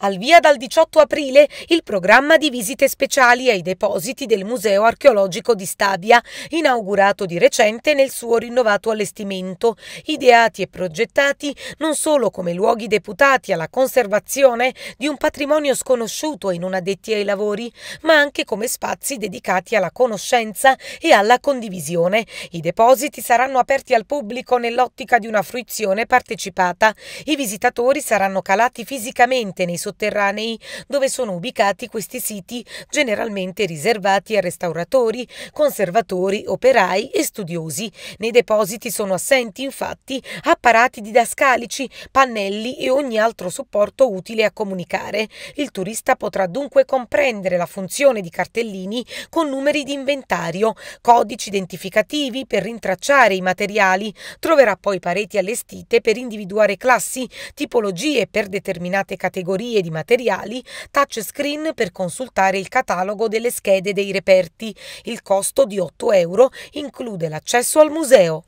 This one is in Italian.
Al via dal 18 aprile il programma di visite speciali ai depositi del Museo archeologico di Stabia, inaugurato di recente nel suo rinnovato allestimento, ideati e progettati non solo come luoghi deputati alla conservazione di un patrimonio sconosciuto ai non addetti ai lavori, ma anche come spazi dedicati alla conoscenza e alla condivisione. I depositi saranno aperti al pubblico nell'ottica di una fruizione partecipata. I visitatori saranno calati fisicamente nei sotterranei, dove sono ubicati questi siti generalmente riservati a restauratori, conservatori, operai e studiosi. Nei depositi sono assenti infatti apparati didascalici, pannelli e ogni altro supporto utile a comunicare. Il turista potrà dunque comprendere la funzione di cartellini con numeri di inventario, codici identificativi per rintracciare i materiali, troverà poi pareti allestite per individuare classi, tipologie per determinate categorie categorie di materiali, touchscreen per consultare il catalogo delle schede dei reperti. Il costo di 8 euro include l'accesso al museo.